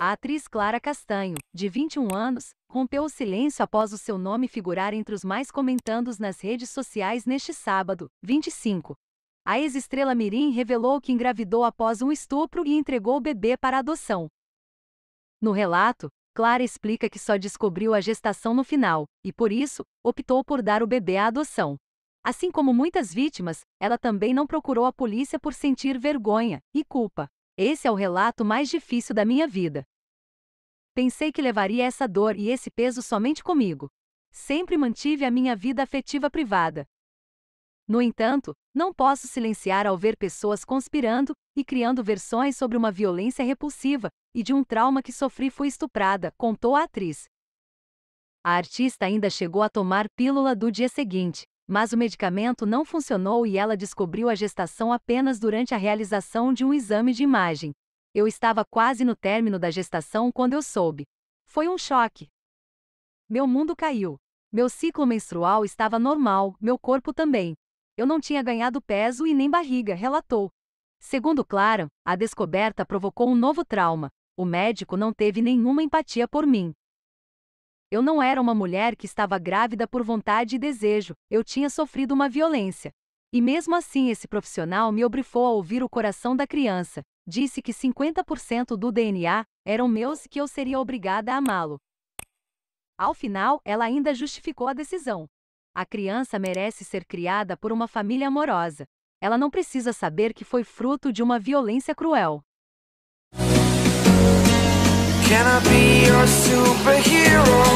A atriz Clara Castanho, de 21 anos, rompeu o silêncio após o seu nome figurar entre os mais comentados nas redes sociais neste sábado, 25. A ex-estrela Mirim revelou que engravidou após um estupro e entregou o bebê para adoção. No relato, Clara explica que só descobriu a gestação no final, e por isso, optou por dar o bebê à adoção. Assim como muitas vítimas, ela também não procurou a polícia por sentir vergonha e culpa. Esse é o relato mais difícil da minha vida. Pensei que levaria essa dor e esse peso somente comigo. Sempre mantive a minha vida afetiva privada. No entanto, não posso silenciar ao ver pessoas conspirando e criando versões sobre uma violência repulsiva e de um trauma que sofri fui estuprada, contou a atriz. A artista ainda chegou a tomar pílula do dia seguinte, mas o medicamento não funcionou e ela descobriu a gestação apenas durante a realização de um exame de imagem. Eu estava quase no término da gestação quando eu soube. Foi um choque. Meu mundo caiu. Meu ciclo menstrual estava normal, meu corpo também. Eu não tinha ganhado peso e nem barriga, relatou. Segundo Clara, a descoberta provocou um novo trauma. O médico não teve nenhuma empatia por mim. Eu não era uma mulher que estava grávida por vontade e desejo, eu tinha sofrido uma violência. E mesmo assim, esse profissional me obrigou a ouvir o coração da criança. Disse que 50% do DNA eram meus e que eu seria obrigada a amá-lo. Ao final, ela ainda justificou a decisão. A criança merece ser criada por uma família amorosa. Ela não precisa saber que foi fruto de uma violência cruel. Can I be your superhero?